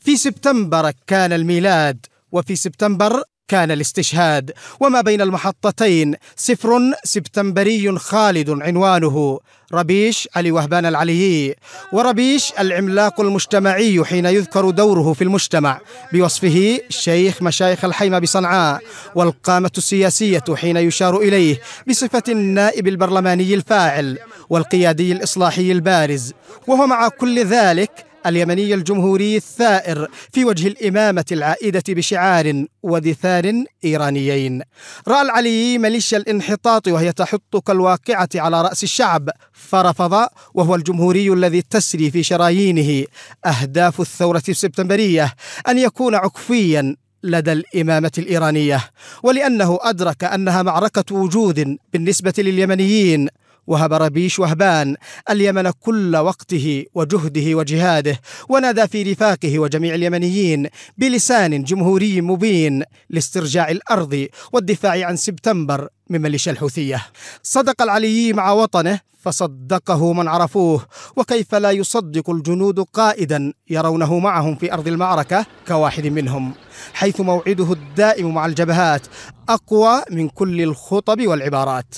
في سبتمبر كان الميلاد وفي سبتمبر كان الاستشهاد وما بين المحطتين سفر سبتمبري خالد عنوانه ربيش علي وهبان العليي وربيش العملاق المجتمعي حين يذكر دوره في المجتمع بوصفه شيخ مشايخ الحيمة بصنعاء والقامة السياسية حين يشار إليه بصفة النائب البرلماني الفاعل والقيادي الإصلاحي البارز وهو مع كل ذلك اليمني الجمهوري الثائر في وجه الإمامة العائدة بشعار ودثار إيرانيين رأى العلي مليشيا الانحطاط وهي تحط كالواقعة على رأس الشعب فرفض وهو الجمهوري الذي تسري في شرايينه أهداف الثورة السبتمبرية أن يكون عكفيا لدى الإمامة الإيرانية ولأنه أدرك أنها معركة وجود بالنسبة لليمنيين وهب ربيش وهبان اليمن كل وقته وجهده وجهاده ونادى في رفاقه وجميع اليمنيين بلسان جمهوري مبين لاسترجاع الارض والدفاع عن سبتمبر من مليشيا الحوثية صدق العلي مع وطنه فصدقه من عرفوه وكيف لا يصدق الجنود قائدا يرونه معهم في أرض المعركة كواحد منهم حيث موعده الدائم مع الجبهات أقوى من كل الخطب والعبارات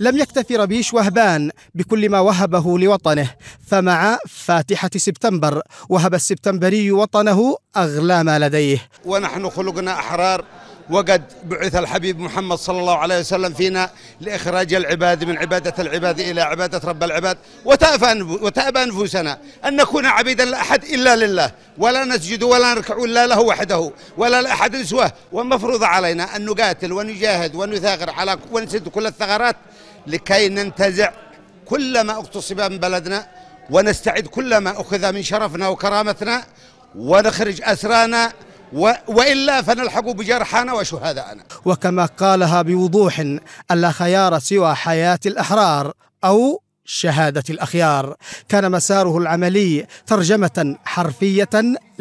لم يكتف ربيش وهبان بكل ما وهبه لوطنه فمع فاتحة سبتمبر وهب السبتمبري وطنه أغلى ما لديه ونحن خلقنا أحرار وقد بعث الحبيب محمد صلى الله عليه وسلم فينا لإخراج العباد من عبادة العباد إلى عبادة رب العباد وتأبى أنفسنا أن نكون عبيدا لأحد إلا لله ولا نسجد ولا نركع إلا له وحده ولا لأحد سواه ومفروض علينا أن نقاتل ونجاهد ونثاغر على ونسد كل الثغرات لكي ننتزع كل ما اغتصب من بلدنا ونستعد كل ما أخذ من شرفنا وكرامتنا ونخرج أسرانا وإلا فنلحق بجرحانا وشهداءنا وكما قالها بوضوح ألا خيار سوى حياة الأحرار أو شهادة الأخيار كان مساره العملي ترجمة حرفية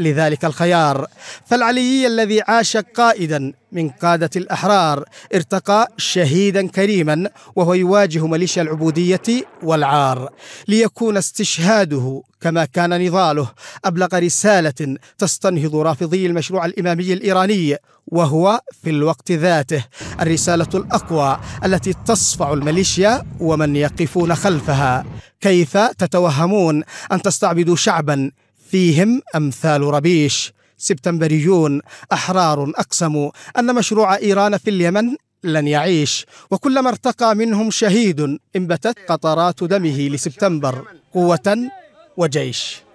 لذلك الخيار فالعلي الذي عاش قائدا من قادة الأحرار ارتقى شهيدا كريما وهو يواجه ميليشيا العبودية والعار ليكون استشهاده كما كان نضاله أبلغ رسالة تستنهض رافضي المشروع الإمامي الإيراني وهو في الوقت ذاته الرسالة الأقوى التي تصفع الميليشيا ومن يقفون خلفها كيف تتوهمون أن تستعبدوا شعبا فيهم أمثال ربيش سبتمبريون أحرار أقسموا أن مشروع إيران في اليمن لن يعيش وكلما ارتقى منهم شهيد انبتت قطرات دمه لسبتمبر قوة وجيش